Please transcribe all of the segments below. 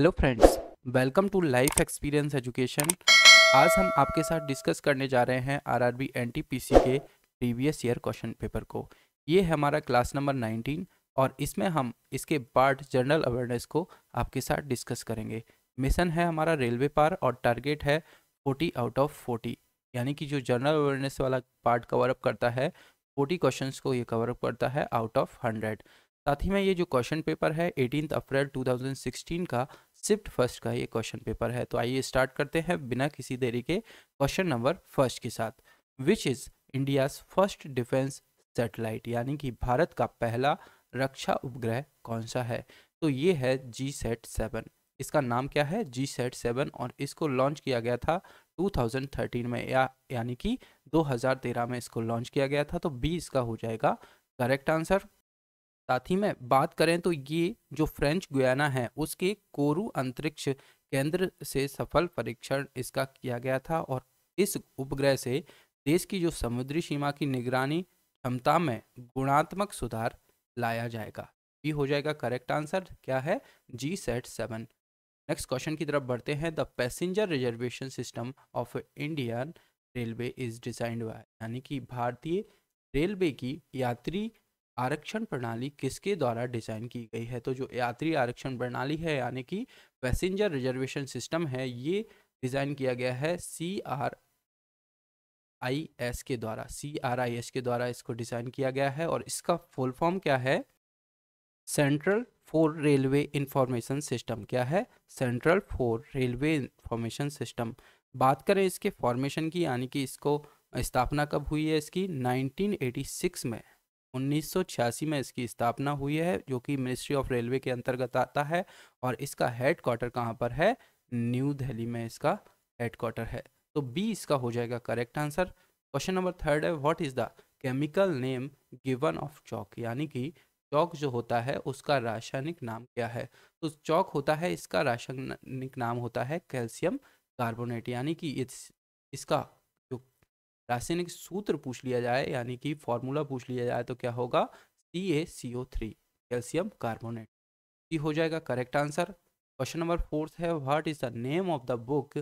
hello friends welcome to life experience education आज हम आपके साथ डिस्कस करने जा रहे हैं आरआरबी एनटीपीसी के प्रीवियस ईयर क्वेश्चन पेपर को ये है हमारा क्लास नंबर 19 और इसमें हम इसके बाद जनरल अवेयरनेस को आपके साथ डिस्कस करेंगे मिशन है हमारा रेलवे पार और टारगेट है 40 आउट ऑफ 40 यानी कि जो जनरल अवेयरनेस वाला पार्ट कवर अप करता है 40 क्वेश्चंस को ये कवर अप करता है आउट ऑफ 100 साथ ही में ये जो क्वेश्चन पेपर है एटीन अप्रैल 2016 का शिफ्ट फर्स्ट का ये क्वेश्चन पेपर है तो आइए स्टार्ट करते हैं बिना किसी देरी के क्वेश्चन नंबर फर्स्ट के साथ which is India first defence satellite यानी कि भारत का पहला रक्षा उपग्रह कौन सा है तो ये है जी सेट सेवन इसका नाम क्या है जी सेट सेवन और इसको लॉन्च किया गया था 2013 में या यानी कि 2013 में इसको लॉन्च किया गया था तो बी इसका हो जाएगा करेक्ट आंसर साथ ही में बात करें तो ये जो फ्रेंच गुयाना है उसके कोरू अंतरिक्ष केंद्र से सफल परीक्षण इसका किया गया था और इस उपग्रह से देश की जो समुद्री सीमा की निगरानी क्षमता में गुणात्मक सुधार लाया जाएगा ये हो जाएगा करेक्ट आंसर क्या है G sat seven next question की तरफ बढ़ते हैं the passenger reservation system of Indian railway is designed by यानी कि भारतीय रेलवे की यात्री आरक्षण प्रणाली किसके द्वारा डिजाइन की गई है तो जो यात्री आरक्षण प्रणाली है यानी कि पैसेंजर रिजर्वेशन सिस्टम है ये डिजाइन किया गया है सी आर आई एस के द्वारा सी आर आई एस के द्वारा इसको डिजाइन किया गया है और इसका फुल फॉर्म क्या है central for railway information system क्या है central for railway information system बात करें इसके फॉर्मेशन की यानी कि इसको स्थापना कब हुई है इसकी 1986 में 1986 में इसकी स्थापना हुई है जो कि मिनिस्ट्री ऑफ रेलवे के अंतर्गत आता है और इसका हेड क्वार्टर कहाँ पर है न्यू दिल्ली में इसका हेड क्वार्टर है तो बी इसका हो जाएगा correct answer question number third है what is the chemical name given of chalk यानी कि चौक जो होता है उसका रासायनिक नाम क्या है तो चौक होता है इसका रासायनिक नाम होता है कैल्शियम कार्बोनेट यानी कि इस, इसका रासायनिक सूत्र पूछ लिया जाए यानी कि फॉर्मूला पूछ लिया जाए तो क्या होगा C A C O three calcium carbonate ये हो जाएगा correct answer question number fourth है what is the name of the book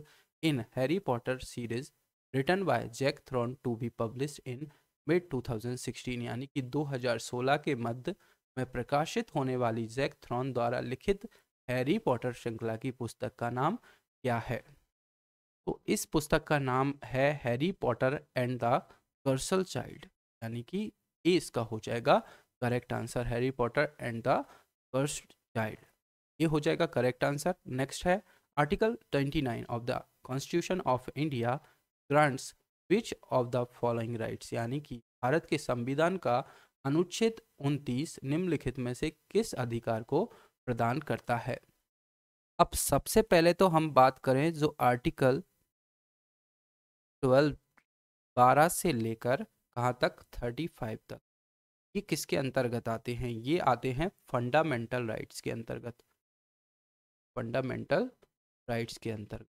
in Harry Potter series written by Jack Thorne to be publish in mid 2016 यानी कि 2016 के मध्य में प्रकाशित होने वाली जैक थ्रॉन द्वारा लिखित हैरी पॉटर श्रृंखला की पुस्तक का नाम क्या है तो इस पुस्तक का नाम है Harry Potter and the cursed child यानी कि ए इसका हो जाएगा correct answer Harry Potter and the curse child ये हो जाएगा करेक्ट आंसर नेक्स्ट है article 29 of the constitution of India grants which of the following rights यानी कि भारत के संविधान का अनुच्छेद 29 निम्नलिखित में से किस अधिकार को प्रदान करता है अब सबसे पहले तो हम बात करें जो आर्टिकल ट्वेल्व बारह से लेकर कहाँ तक थर्टी फाइव तक ये किसके अंतर्गत आते हैं ये आते हैं फंडामेंटल राइट्स के अंतर्गत फंडामेंटल राइट्स के अंतर्गत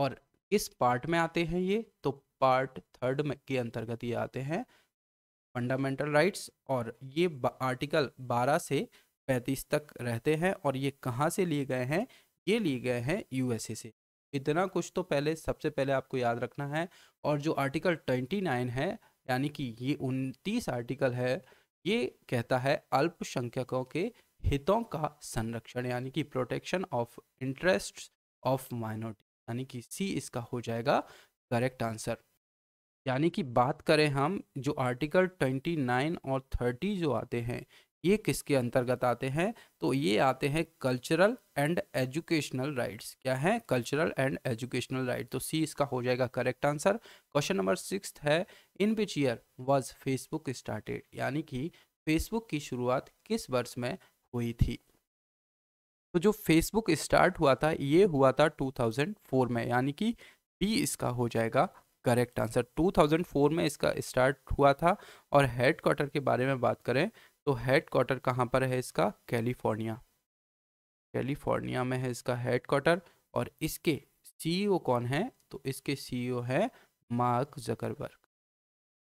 और किस पार्ट में आते हैं ये तो पार्ट थर्ड में के अंतर्गत ये आते हैं फंडामेंटल राइट्स और ये आर्टिकल 12 से 35 तक रहते हैं और ये कहाँ से लिए गए हैं ये लिए गए हैं यूएसए से इतना कुछ तो पहले सबसे पहले आपको याद रखना है और जो आर्टिकल ट्वेंटी नाइन है यानी कि ये उनतीस आर्टिकल है ये कहता है अल्पसंख्यकों के हितों का संरक्षण यानी कि protection of interest of minority यानी कि सी इसका हो जाएगा करेक्ट आंसर यानी कि बात करें हम जो आर्टिकल 29 और 30 जो आते हैं ये किसके अंतर्गत आते हैं तो ये आते हैं कल्चरल एंड एजुकेशनल राइट्स क्या है कल्चरल एंड एजुकेशनल राइट तो सी इसका हो जाएगा correct answer question number six है in which year was Facebook started यानी कि फेसबुक की शुरुआत किस वर्ष में हुई थी तो जो फेसबुक स्टार्ट हुआ था ये हुआ था 2004 में यानी कि बी इसका हो जाएगा करेक्ट आंसर 2004 में इसका स्टार्ट हुआ था और हेडक्वार्टर के बारे में बात करें तो हेड क्वार्टर कहाँ पर है इसका कैलिफोर्निया कैलिफोर्निया में है इसका हेड क्वार्टर और इसके सीईओ e कौन है तो इसके सीईओ e है मार्क जकरबर्ग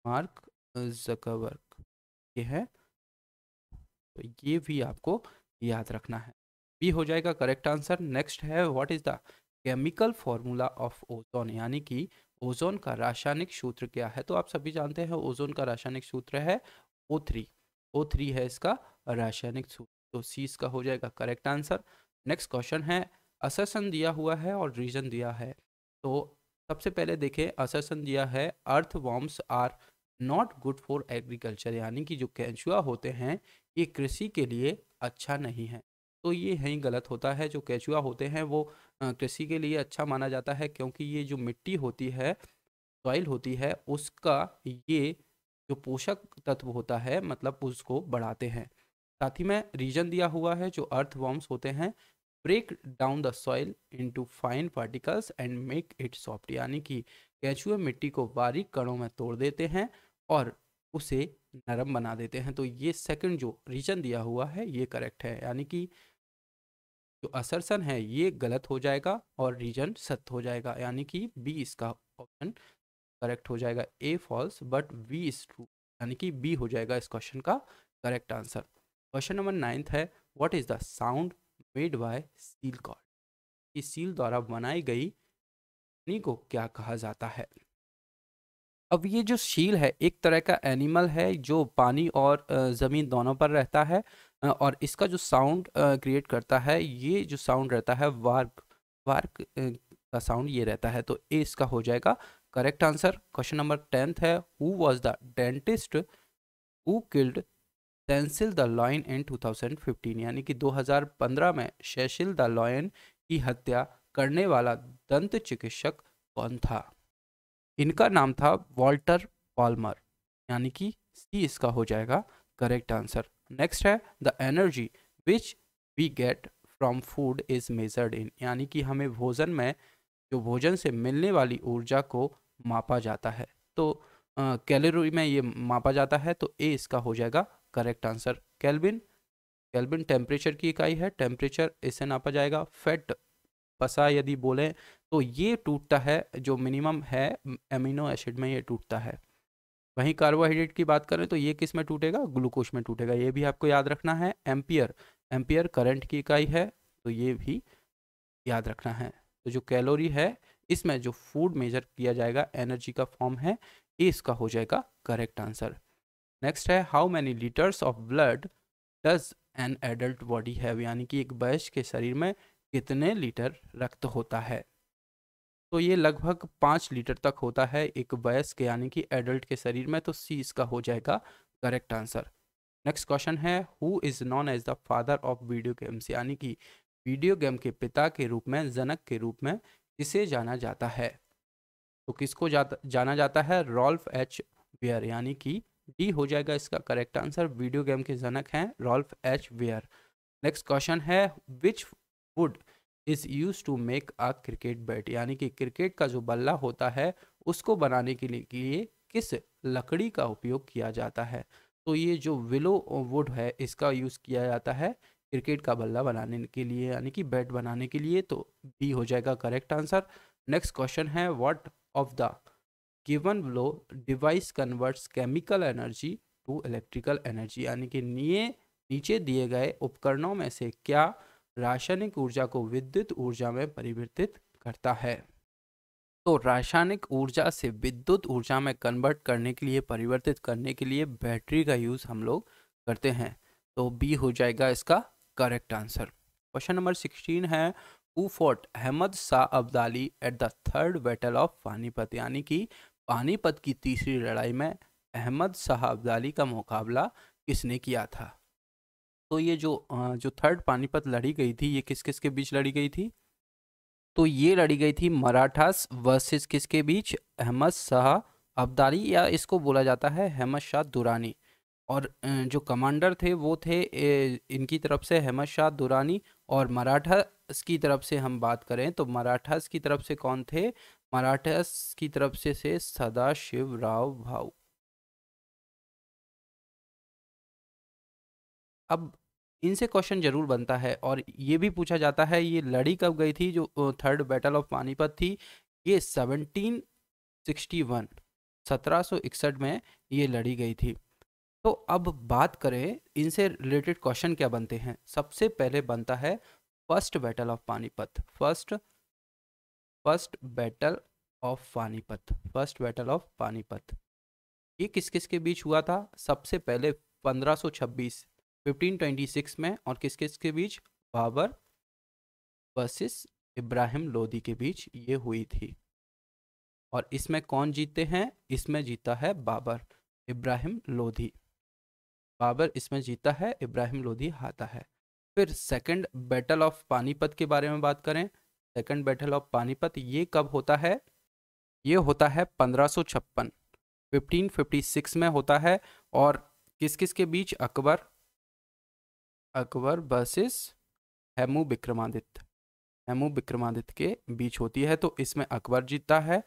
मार्क जकरबर्ग ये है तो ये भी आपको याद रखना है बी हो जाएगा करेक्ट आंसर नेक्स्ट है what is the chemical formula of ozone यानी कि ओजोन का रासायनिक सूत्र क्या है तो आप सभी जानते हैं ओजोन का रासायनिक सूत्र है ओ थ्री ओ थ्री है इसका रासायनिक सूत्र तो सी इसका हो जाएगा करेक्ट आंसर नेक्स्ट क्वेश्चन है असन दिया हुआ है और रीजन दिया है तो सबसे पहले देखें असन दिया है earth worms are not good for agriculture यानी कि जो कैचुआ होते हैं ये कृषि के लिए अच्छा नहीं है तो ये है गलत होता है जो कैचुआ होते हैं वो कृषि के लिए अच्छा माना जाता है क्योंकि ये जो मिट्टी होती है सॉइल होती है उसका ये जो पोषक तत्व होता है मतलब उसको बढ़ाते हैं साथ ही में रीजन दिया हुआ है जो अर्थ वॉर्म्स होते हैं break down the soil into fine particles and make it soft यानी कि कैचुए मिट्टी को बारीक कणों में तोड़ देते हैं और उसे नरम बना देते हैं तो ये सेकंड जो रीजन दिया हुआ है ये करेक्ट है यानी कि जो असरसन है ये गलत हो जाएगा और रीजन सत्य हो जाएगा यानी कि बी इसका ऑप्शन करेक्ट हो जाएगा A false but B is true यानी कि बी हो जाएगा इस क्वेश्चन का correct answer question number ninth है what is the sound made by seal call इस सील द्वारा बनाई गई ध्वनि को क्या कहा जाता है अब ये जो सील है एक तरह का एनिमल है जो पानी और ज़मीन दोनों पर रहता है और इसका जो साउंड क्रिएट करता है ये जो साउंड रहता है वार्क वार्क का साउंड ये रहता है तो ए इसका हो जाएगा correct answer question number tenth है who was the dentist who killed Cecil the lion in 2015 यानी कि 2015 में शैशिल द लॉयन की हत्या करने वाला दंत चिकित्सक कौन था इनका नाम था वॉल्टर पॉलमर यानी कि सी इसका हो जाएगा करेक्ट आंसर नेक्स्ट है the energy which we get from food is measured in यानी कि हमें भोजन में जो भोजन से मिलने वाली ऊर्जा को मापा जाता है तो कैलोरी में ये मापा जाता है तो ए इसका हो जाएगा correct answer Kelvin Kelvin temperature की इकाई है टेम्परेचर इससे नापा जाएगा फैट पसा यदि बोले तो ये टूटता है जो मिनिमम है एमिनो एसिड में ये टूटता है वहीं कार्बोहाइड्रेट की बात करें तो ये किस में टूटेगा ग्लूकोज में टूटेगा ये भी आपको याद रखना है एम्पियर एम्पियर करंट की इकाई है तो ये भी याद रखना है तो जो कैलोरी है इसमें जो फूड मेजर किया जाएगा एनर्जी का फॉर्म है ए इसका हो जाएगा करेक्ट आंसर नेक्स्ट है how many litres of blood does an adult body have यानी कि एक वयस्क के शरीर में कितने लीटर रक्त होता है तो ये लगभग पाँच लीटर तक होता है एक के यानी कि एडल्ट के शरीर में तो सी इसका हो जाएगा करेक्ट आंसर नेक्स्ट क्वेश्चन है who is known as the father of video games यानी कि वीडियो गेम के पिता के रूप में जनक के रूप में किसे जाना जाता है तो किसको जाता जाना जाता है रॉल्फ एच वियर यानी कि डी हो जाएगा इसका करेक्ट आंसर वीडियो गेम के जनक हैं Ralph H Baer next question है which wood is use to make a cricket bat यानी कि क्रिकेट का जो बल्ला होता है उसको बनाने के लिए, के लिए किस लकड़ी का उपयोग किया जाता है तो ये जो विलो वुड है इसका यूज़ किया जाता है क्रिकेट का बल्ला बनाने के लिए यानी कि बैट बनाने के लिए तो बी हो जाएगा करेक्ट आंसर नेक्स्ट क्वेश्चन है what of the given below device converts chemical energy to electrical energy यानी कि निये नीचे दिए गए उपकरणों में से क्या रासायनिक ऊर्जा को विद्युत ऊर्जा में परिवर्तित करता है तो रासायनिक ऊर्जा से विद्युत ऊर्जा में कन्वर्ट करने के लिए परिवर्तित करने के लिए बैटरी का यूज़ हम लोग करते हैं तो बी हो जाएगा इसका correct answer question number sixteen है who fought Ahmad Shah Abdali at the third battle of Panipat यानी कि पानीपत की तीसरी लड़ाई में अहमद शाह अब्दाली का मुकाबला किसने किया था तो ये जो जो थर्ड पानीपत लड़ी गई थी ये किस किस के बीच लड़ी गई थी तो ये लड़ी गई थी मराठास वर्सेस किसके बीच अहमद शाह अब्दाली या इसको बोला जाता है अहमद शाह दुरानी और जो कमांडर थे वो थे इनकी तरफ से अहमद शाह दुरानी और मराठास की तरफ से हम बात करें तो मराठास की तरफ से कौन थे मराठास की तरफ से से सदा शिव राव भाऊ अब इनसे क्वेश्चन जरूर बनता है और ये भी पूछा जाता है ये लड़ी कब गई थी जो थर्ड बैटल ऑफ पानीपत थी ये 1761 1761 में ये लड़ी गई थी तो अब बात करें इनसे रिलेटेड क्वेश्चन क्या बनते हैं सबसे पहले बनता है first battle of Panipat first first battle of Panipat first battle of Panipat ये किस किस के बीच हुआ था सबसे पहले 1526 1526 में और किस किस के बीच बाबर वर्सेस इब्राहिम लोदी के बीच ये हुई थी और इसमें कौन जीते हैं इसमें जीता है बाबर इब्राहिम लोधी बाबर इसमें जीता है इब्राहिम लोधी हाता है फिर सेकंड बैटल ऑफ पानीपत के बारे में बात करें सेकंड बैटल ऑफ पानीपत ये कब होता है ये होता है पंद्रह सौ छप्पन फिफ्टीन फिफ्टी सिक्स में होता है और किस किस के बीच अकबर अकबर बर्सिस हेमू विक्रमादित्य हेमू विक्रमादित्य के बीच होती है तो इसमें अकबर जीतता है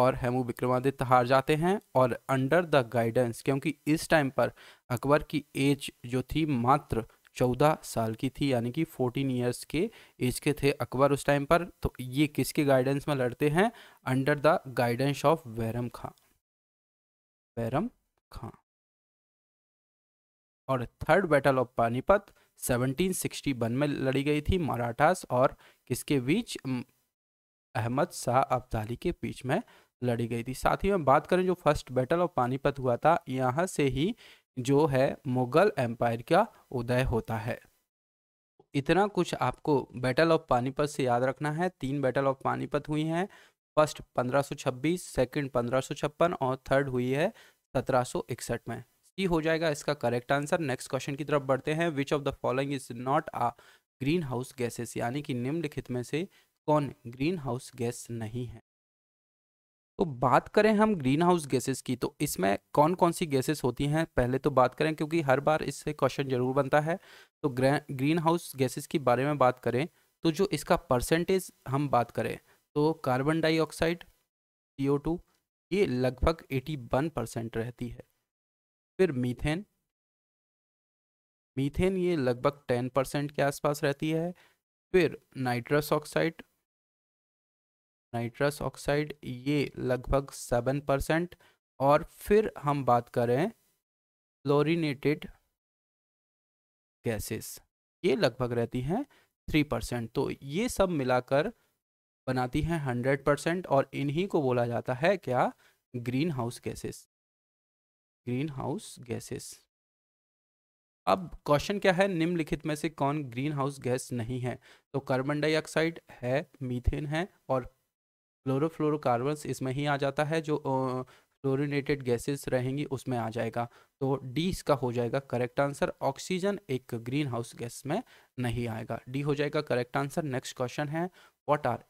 और हेमू विक्रमादित्य हार जाते हैं और अंडर द गाइडेंस क्योंकि इस टाइम पर अकबर की एज जो थी मात्र चौदह साल की थी यानी कि फोर्टीन ईयर्स के एज के थे अकबर उस टाइम पर तो ये किसके गाइडेंस में लड़ते हैं under the guidance of Bairam Khan Bairam Khan और थर्ड बैटल ऑफ पानीपत 1761 में लड़ी गई थी मराठास और किसके बीच अहमद शाह अब्दाली के बीच में लड़ी गई थी साथ ही में बात करें जो फर्स्ट बैटल ऑफ पानीपत हुआ था यहाँ से ही जो है मुगल एम्पायर का उदय होता है इतना कुछ आपको बैटल ऑफ पानीपत से याद रखना है तीन बैटल ऑफ पानीपत हुई हैं फर्स्ट 1526, सेकंड 1556 और थर्ड हुई है 1761 में सी हो जाएगा इसका करेक्ट आंसर नेक्स्ट क्वेश्चन की तरफ बढ़ते हैं which of the following is not a green house gases यानी कि निम्नलिखित में से कौन ग्रीन हाउस गैस नहीं है तो बात करें हम ग्रीन हाउस गैसेस की तो इसमें कौन कौन सी गैसेस होती हैं पहले तो बात करें क्योंकि हर बार इससे क्वेश्चन जरूर बनता है तो ग्रीन हाउस गैसेस के बारे में बात करें तो जो इसका परसेंटेज हम बात करें तो कार्बन डाइऑक्साइड CO2 ये लगभग 81 परसेंट रहती है फिर मीथेन मीथेन ये लगभग 10 परसेंट के आसपास रहती है फिर नाइट्रस ऑक्साइड नाइट्रस ऑक्साइड ये लगभग सेवन परसेंट और फिर हम बात करें फ्लोरिनेटेड गैसेस ये लगभग रहती हैं थ्री परसेंट तो ये सब मिलाकर बनाती हैं हंड्रेड परसेंट और इन्हीं को बोला जाता है क्या green house gases green house gases अब क्वेश्चन क्या है निम्नलिखित में से कौन ग्रीन हाउस गैस नहीं है तो कार्बन डाइऑक्साइड है मीथेन है और क्लोरोफ्लोरोकार्बन्स इसमें ही आ जाता है जो फ्लोरिनेटेड गैसेस रहेंगी उसमें आ जाएगा तो डी इसका हो जाएगा करेक्ट आंसर ऑक्सीजन एक ग्रीन हाउस गैस में नहीं आएगा डी हो जाएगा करेक्ट आंसर नेक्स्ट क्वेश्चन है what are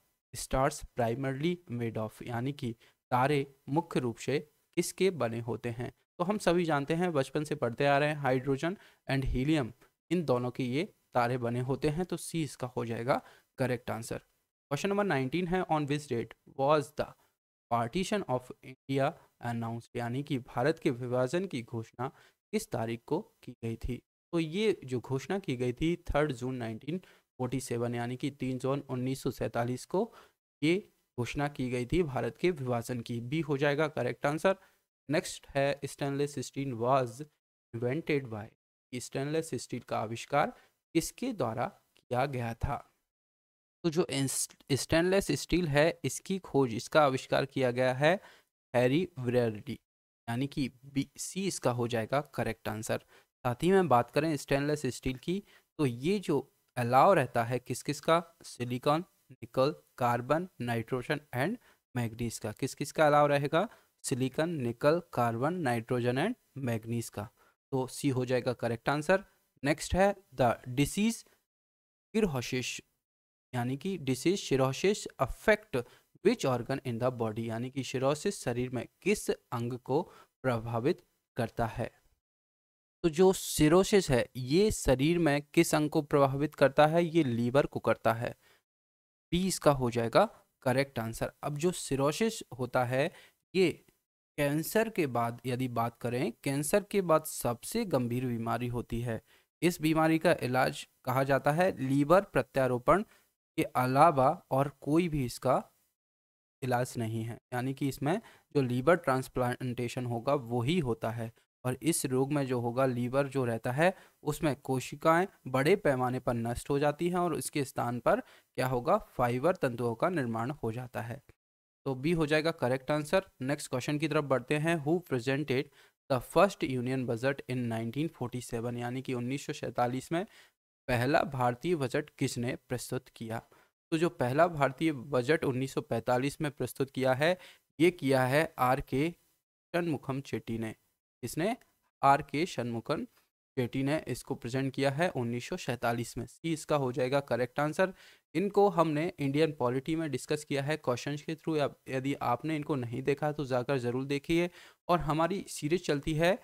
stars primarily made of यानी कि तारे मुख्य रूप से किसके बने होते हैं तो हम सभी जानते हैं बचपन से पढ़ते आ रहे हैं हाइड्रोजन एंड हीलियम इन दोनों के ये तारे बने होते हैं तो सी इसका हो जाएगा करेक्ट आंसर क्वेश्चन नंबर 19 है on which date was the partition of India announce यानी कि भारत के विभाजन की घोषणा किस तारीख को की गई थी तो ये जो घोषणा की गई थी थर्ड जून 1947 यानी कि तीन जून उन्नीस को ये घोषणा की गई थी भारत के विभाजन की बी हो जाएगा करेक्ट आंसर नेक्स्ट है stainless steel was invented by stainless steel का आविष्कार किसके द्वारा किया गया था तो जो स्टेनलेस स्टील है इसकी खोज इसका आविष्कार किया गया है हैरी वेरडी यानी कि बी सी इसका हो जाएगा करेक्ट आंसर साथ ही में बात करें स्टेनलेस स्टील की तो ये जो अलाव रहता है किस किस का सिलिकॉन निकल कार्बन नाइट्रोजन एंड मैग्नीज का किस किस का अलाव रहेगा सिलिकॉन निकल कार्बन नाइट्रोजन एंड मैग्नीज का तो सी हो जाएगा करेक्ट आंसर नेक्स्ट है द डिसीज गिरहोशिश यानी कि disease cirrhosis affect which organ in the body यानी कि शिरोसिस शरीर में किस अंग को प्रभावित करता है तो जो सिरोसिस है ये शरीर में किस अंग को प्रभावित करता है ये लीवर को करता है बी इसका हो जाएगा करेक्ट आंसर अब जो सिरोसिस होता है ये कैंसर के बाद यदि बात करें कैंसर के बाद सबसे गंभीर बीमारी होती है इस बीमारी का इलाज कहा जाता है लीवर प्रत्यारोपण के अलावा और कोई भी इसका इलाज नहीं है यानी कि इसमें जो लीवर ट्रांसप्लांटेशन होगा वो ही होता है और इस रोग में जो होगा लीवर जो रहता है उसमें कोशिकाएं बड़े पैमाने पर नष्ट हो जाती हैं और इसके स्थान पर क्या होगा फाइबर तंतुओं का निर्माण हो जाता है तो बी हो जाएगा करेक्ट आंसर नेक्स्ट क्वेश्चन की तरफ बढ़ते हैं who presented the first union budget in 1947 यानी कि उन्नीस में पहला भारतीय बजट किसने प्रस्तुत किया तो जो पहला भारतीय बजट 1945 में प्रस्तुत किया है ये किया है आर के शनमुखम चेटी ने इसने आर के शनमुखम चेटी ने इसको प्रेजेंट किया है उन्नीस में सी इसका हो जाएगा करेक्ट आंसर इनको हमने इंडियन पॉलिटी में डिस्कस किया है क्वेश्चन के थ्रू यदि आपने इनको नहीं देखा तो जाकर ज़रूर देखिए और हमारी सीरीज चलती है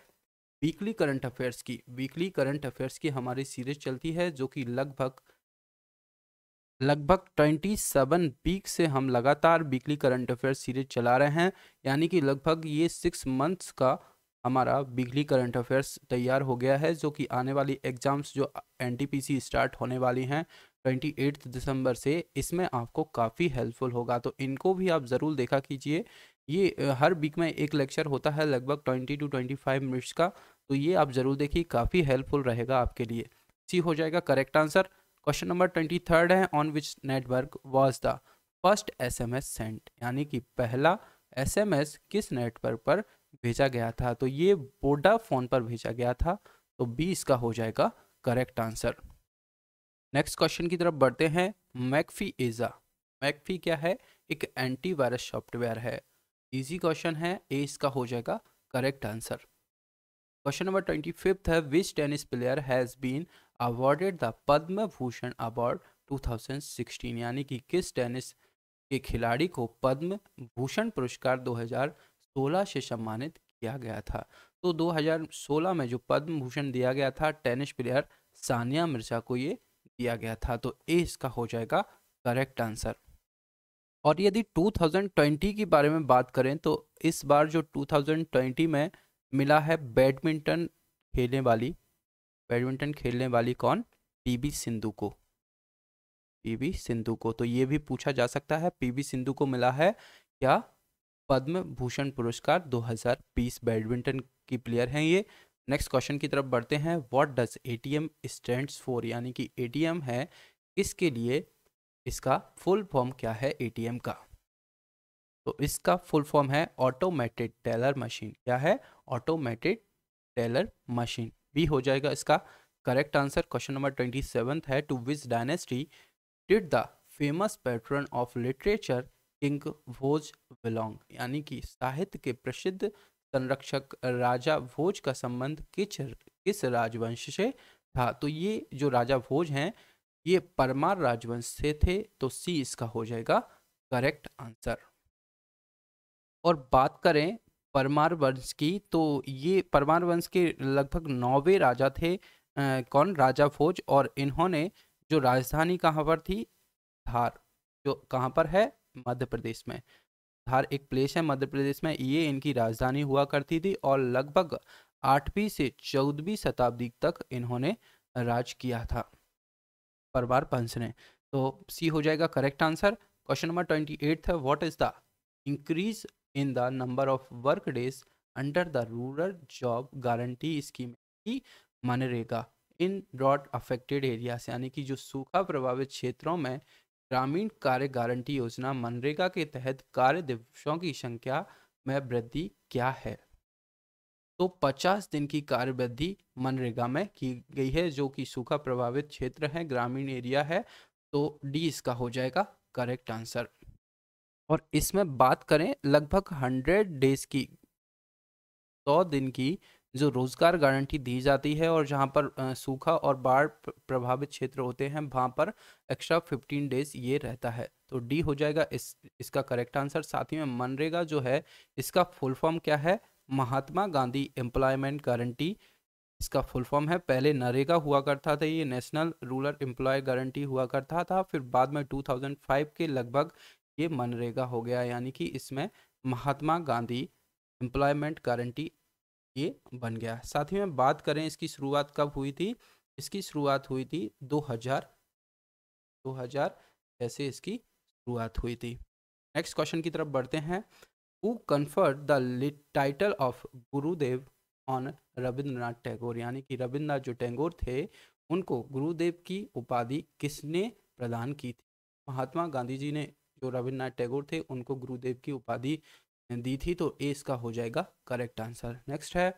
वीकली करंट अफेयर्स की वीकली करंट अफेयर्स की हमारी सीरीज चलती है जो कि लगभग लगभग 27 सेवन वीक से हम लगातार वीकली करंट अफेयर सीरीज चला रहे हैं यानी कि लगभग ये सिक्स मंथ्स का हमारा वीकली करंट अफेयर्स तैयार हो गया है जो कि आने वाली एग्ज़ाम्स जो एन स्टार्ट होने वाली हैं ट्वेंटी दिसंबर से इसमें आपको काफ़ी हेल्पफुल होगा तो इनको भी आप ज़रूर देखा कीजिए ये हर वीक में एक लेक्चर होता है लगभग twenty to twenty five minutes का तो ये आप ज़रूर देखिए काफ़ी हेल्पफुल रहेगा आपके लिए सी हो जाएगा correct answer question number twenty third है on which network was the first S M S sent यानी कि पहला एस एम एस किस नेटवर्क पर भेजा गया था तो ये बोडा फोन पर भेजा गया था तो बी इसका हो जाएगा करेक्ट आंसर नेक्स्ट क्वेश्चन की तरफ बढ़ते हैं मैकफी एजा मैकफी क्या है एक एंटीवायरस सॉफ्टवेयर है इजी क्वेश्चन है ए इसका हो जाएगा correct answer question number twenty fifth है which tennis player has been awarded the Padma Bhushan award 2016 यानी कि किस टेनिस के खिलाड़ी को पद्म भूषण पुरस्कार 2016 से सम्मानित किया गया था तो 2016 में जो पद्म भूषण दिया गया था टेनिस प्लेयर सानिया मिर्जा को ये दिया गया था तो ए इसका हो जाएगा करेक्ट आंसर और यदि 2020 के बारे में बात करें तो इस बार जो 2020 में मिला है बैडमिंटन खेलने वाली बैडमिंटन खेलने वाली कौन पीबी सिंधु को पीबी सिंधु को तो ये भी पूछा जा सकता है पीबी सिंधु को मिला है क्या पद्म भूषण पुरस्कार 2020 बैडमिंटन की प्लेयर हैं ये नेक्स्ट क्वेश्चन की तरफ बढ़ते हैं what does ATM stands for यानी कि एटीएम है किसके लिए इसका फुल फॉर्म क्या है एटीएम का तो इसका फुल फॉर्म है ऑटोमेटेड टेलर मशीन क्या है ऑटोमेटेड टेलर मशीन बी हो जाएगा इसका correct answer question number twenty seven है to which dynasty did the famous patron of literature king Bhoj belong यानी कि साहित्य के प्रसिद्ध संरक्षक राजा भोज का संबंध किस किस राजवंश से था तो ये जो राजा भोज हैं ये परमार राजवंश से थे तो सी इसका हो जाएगा करेक्ट आंसर और बात करें परमार वंश की तो ये परमार वंश के लगभग नौवे राजा थे आ, कौन राजा फौज और इन्होंने जो राजधानी कहाँ पर थी धार जो कहाँ पर है मध्य प्रदेश में धार एक प्लेस है मध्य प्रदेश में ये इनकी राजधानी हुआ करती थी और लगभग आठवीं से चौदहवीं शताब्दी तक इन्होंने राज किया था पर बार ने तो सी हो जाएगा correct answer question number twenty eight है what is the increase in the number of work days under the rural job guarantee scheme की मनरेगा इन ड्रॉट अफेक्टेड एरियाज यानी कि जो सूखा प्रभावित क्षेत्रों में ग्रामीण कार्य गारंटी योजना मनरेगा के तहत कार्य दिवसों की संख्या में वृद्धि क्या है तो 50 दिन की कार्यवृद्धि मनरेगा में की गई है जो कि सूखा प्रभावित क्षेत्र है ग्रामीण एरिया है तो डी इसका हो जाएगा करेक्ट आंसर और इसमें बात करें लगभग 100 डेज की 100 दिन की जो रोजगार गारंटी दी जाती है और जहां पर सूखा और बाढ़ प्रभावित क्षेत्र होते हैं वहां पर एक्स्ट्रा 15 डेज ये रहता है तो डी हो जाएगा इस इसका करेक्ट आंसर साथ ही में मनरेगा जो है इसका फुल फॉर्म क्या है महात्मा गांधी एम्प्लॉयमेंट गारंटी इसका फुल फॉर्म है पहले नरेगा हुआ करता था ये नेशनल रूरल एम्प्लॉय गारंटी हुआ करता था फिर बाद में 2005 के लगभग ये मनरेगा हो गया यानी कि इसमें महात्मा गांधी एम्प्लॉयमेंट गारंटी ये बन गया साथ ही में बात करें इसकी शुरुआत कब हुई थी इसकी शुरुआत हुई थी 2000 2000 जैसे इसकी शुरुआत हुई थी नेक्स्ट क्वेश्चन की तरफ बढ़ते हैं who conferred the title of Gurudev on Rabindranath Tagore यानी कि रविंद्रनाथ जो टैगोर थे उनको गुरुदेव की उपाधि किसने प्रदान की थी महात्मा गांधी जी ने जो रविन्द्रनाथ टैगोर थे उनको गुरुदेव की उपाधि दी थी तो ए इसका हो जाएगा करेक्ट आंसर नेक्स्ट है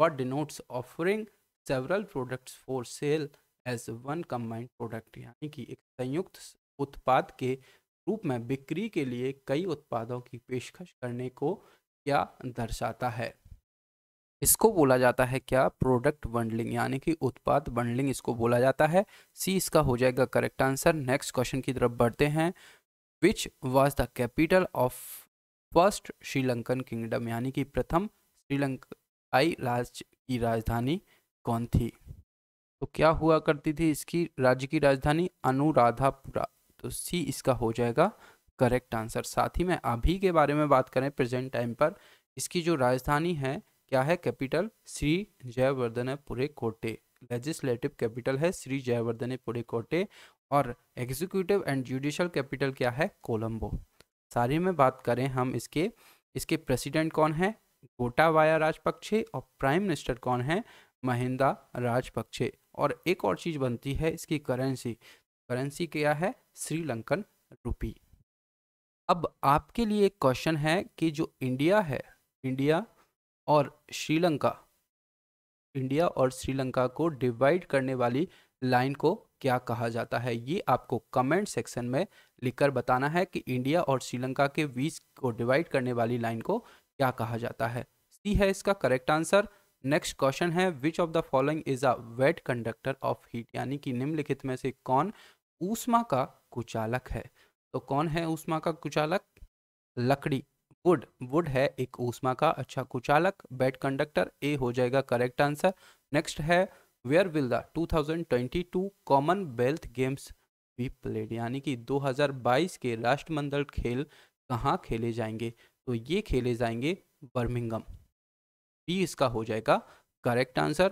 what denotes offering several products for sale as one combined product यानी कि एक संयुक्त उत्पाद के रूप में बिक्री के लिए कई उत्पादों की पेशकश करने को क्या दर्शाता है इसको बोला जाता है क्या प्रोडक्ट बंडलिंग यानी कि उत्पाद बंडलिंग इसको बोला जाता है सी इसका हो जाएगा करेक्ट आंसर नेक्स्ट क्वेश्चन की तरफ बढ़ते हैं which was the capital of first Sri Lankan kingdom यानी कि प्रथम श्रीलंकाई राज्य की राजधानी कौन थी तो क्या हुआ करती थी इसकी राज्य की राजधानी अनुराधापुरा तो सी इसका हो जाएगा करेक्ट आंसर साथ ही में अभी के बारे में बात करें प्रेजेंट टाइम पर इसकी जो राजधानी है क्या है कैपिटल श्री जयवर्धनपुरे कोटे लेजिस्लेटिव कैपिटल है श्री जयवर्धनपुरे कोटे और एग्जीक्यूटिव एंड जुडिशल कैपिटल क्या है कोलंबो सारी में बात करें हम इसके इसके प्रेसिडेंट कौन है गोटावाया राजपक्षे और प्राइम मिनिस्टर कौन है महिंदा राजपक्षे और एक और चीज़ बनती है इसकी करेंसी करेंसी क्या है श्रीलंकन रुपी अब आपके लिए एक क्वेश्चन है कि जो इंडिया है इंडिया और श्रीलंका इंडिया और श्रीलंका को डिवाइड करने वाली लाइन को क्या कहा जाता है ये आपको कमेंट सेक्शन में लिखकर बताना है कि इंडिया और श्रीलंका के बीच को डिवाइड करने वाली लाइन को क्या कहा जाता है सी है इसका करेक्ट आंसर नेक्स्ट क्वेश्चन है which of the following is a wet conductor of heat यानी कि निम्नलिखित में से कौन ऊष्मा का कुचालक है तो कौन है ऊष्मा का कुचालक लकड़ी वुड वुड है एक ऊष्मा का अच्छा कुचालक बेड कंडक्टर ए हो जाएगा करेक्ट आंसर नेक्स्ट है where will the 2022 Commonwealth Games be played यानी कि 2022 के राष्ट्रमंडल खेल कहाँ खेले जाएंगे तो ये खेले जाएंगे बर्मिंगम बी इसका हो जाएगा करेक्ट आंसर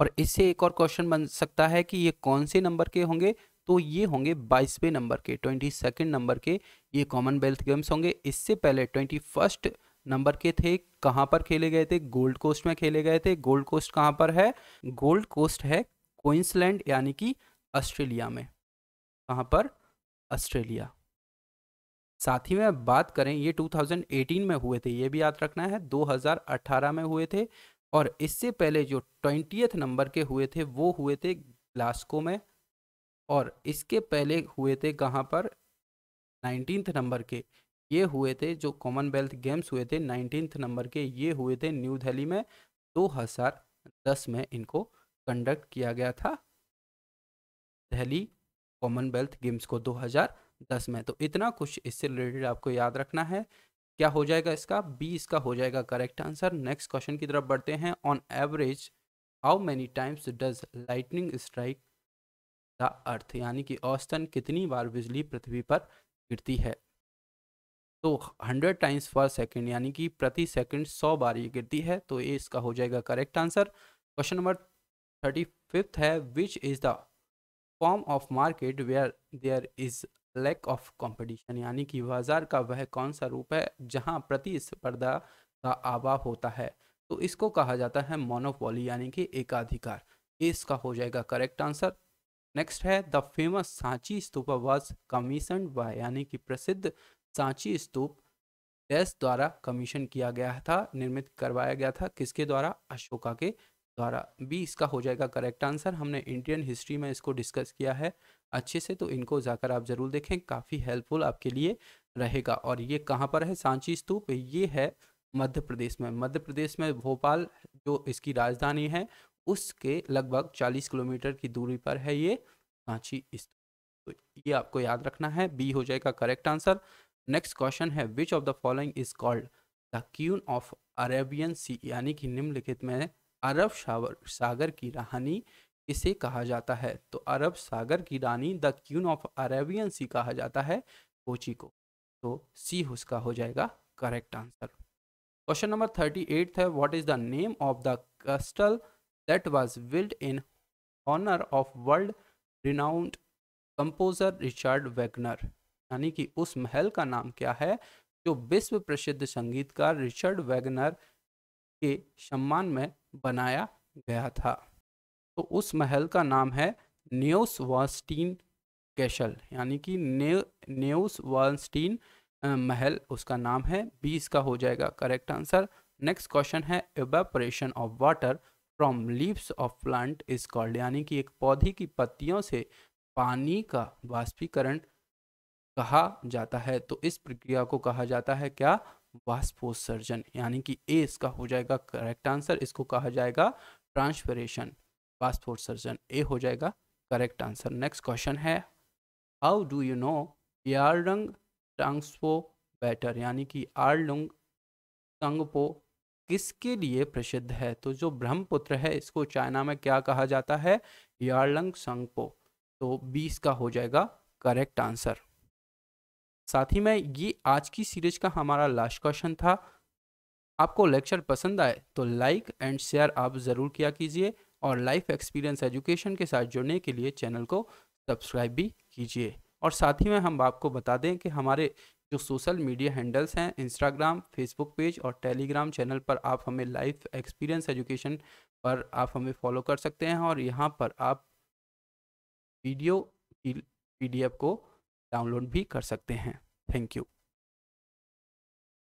और इससे एक और क्वेश्चन बन सकता है कि ये कौन से नंबर के होंगे तो ये होंगे बाईसवें नंबर के ट्वेंटी सेकेंड नंबर के ये कॉमनवेल्थ गेम्स होंगे इससे पहले ट्वेंटी फर्स्ट नंबर के थे कहाँ पर खेले गए थे गोल्ड कोस्ट में खेले गए थे गोल्ड कोस्ट कहाँ पर है गोल्ड कोस्ट है क्वींसलैंड यानी कि ऑस्ट्रेलिया में कहाँ पर ऑस्ट्रेलिया साथ ही में बात करें ये 2018 में हुए थे ये भी याद रखना है 2018 में हुए थे और इससे पहले जो ट्वेंटी नंबर के हुए थे वो हुए थे ग्लास्को में और इसके पहले हुए थे कहाँ पर नाइनटीन नंबर के ये हुए थे जो कॉमनवेल्थ गेम्स हुए थे नाइनटीन नंबर के ये हुए थे न्यू दिल्ली में 2010 में इनको कंडक्ट किया गया था दिल्ली कॉमनवेल्थ गेम्स को दस में तो इतना कुछ इससे रिलेटेड आपको याद रखना है क्या हो जाएगा इसका बी इसका हो जाएगा करेक्ट आंसर नेक्स्ट क्वेश्चन की तरफ बढ़ते हैं on average how many times does lightning strike the earth यानी कि औसतन कितनी बार बिजली पृथ्वी पर गिरती है तो हंड्रेड टाइम्स पर सेकेंड यानी कि प्रति सेकेंड सौ बार ये गिरती है तो ये इसका हो जाएगा correct answer question number thirty fifth है which is the form of market where there is lack of competition यानी कि बाजार का वह कौन सा रूप है जहां प्रतिस्पर्धा का अभाव होता है तो इसको कहा जाता है मोनोपोली यानी कि एकाधिकार इसका हो जाएगा करेक्ट आंसर नेक्स्ट है the famous Sanchi stupa was commission by यानी कि प्रसिद्ध सांची स्तूप डैश द्वारा कमीशन किया गया था निर्मित करवाया गया था किसके द्वारा अशोका के द्वारा बी इसका हो जाएगा करेक्ट आंसर हमने इंडियन हिस्ट्री में इसको डिस्कस किया है अच्छे से तो इनको जाकर आप ज़रूर देखें काफ़ी हेल्पफुल आपके लिए रहेगा और ये कहाँ पर है सांची स्तूप ये है मध्य प्रदेश में मध्य प्रदेश में भोपाल जो इसकी राजधानी है उसके लगभग 40 किलोमीटर की दूरी पर है ये सांची स्तूप तो ये आपको याद रखना है बी हो जाएगा करेक्ट आंसर नेक्स्ट क्वेश्चन है which of the following is called the queen of Arabian Sea यानी कि निम्नलिखित में अरब सागर की रहानी इसे कहा जाता है तो अरब सागर की रानी the queen of Arabian Sea कहा जाता है कोची को तो सी उसका हो जाएगा correct answer question number thirty eight है what is the name of the castle that was build in honour of world renowned composer Richard Wagner यानी कि उस महल का नाम क्या है जो विश्व प्रसिद्ध संगीतकार रिचर्ड वेगनर के सम्मान में बनाया गया था तो उस महल का नाम है न्योस वास्टीन कैशल यानी कि ने, न्योस वास्टीन महल उसका नाम है बी इसका हो जाएगा करेक्ट आंसर नेक्स्ट क्वेश्चन है evaporation of water from leaves of plant is called यानी कि एक पौधे की पत्तियों से पानी का वाष्पीकरण कहा जाता है तो इस प्रक्रिया को कहा जाता है क्या वाष्पोत्सर्जन यानी कि ए इसका हो जाएगा करेक्ट आंसर इसको कहा जाएगा ट्रांसफरेशन पासपोर्ट सर्जन ए हो जाएगा करेक्ट आंसर नेक्स्ट क्वेश्चन है how do you know Yarlung Tsangpo better यानी कि आरलुंग टंगपो किसके लिए प्रसिद्ध है तो जो ब्रह्मपुत्र है इसको चाइना में क्या कहा जाता है यारलंग संगपो तो बीस का हो जाएगा करेक्ट आंसर साथ ही में ये आज की सीरीज का हमारा लास्ट क्वेश्चन था आपको लेक्चर पसंद आए तो लाइक एंड शेयर आप ज़रूर किया कीजिए और लाइफ एक्सपीरियंस एजुकेशन के साथ जुड़ने के लिए चैनल को सब्सक्राइब भी कीजिए और साथ ही में हम आपको बता दें कि हमारे जो सोशल मीडिया हैंडल्स हैं इंस्टाग्राम फेसबुक पेज और टेलीग्राम चैनल पर आप हमें लाइफ एक्सपीरियंस एजुकेशन पर आप हमें फॉलो कर सकते हैं और यहाँ पर आप वीडियो की पीडीएफ को डाउनलोड भी कर सकते हैं थैंक यू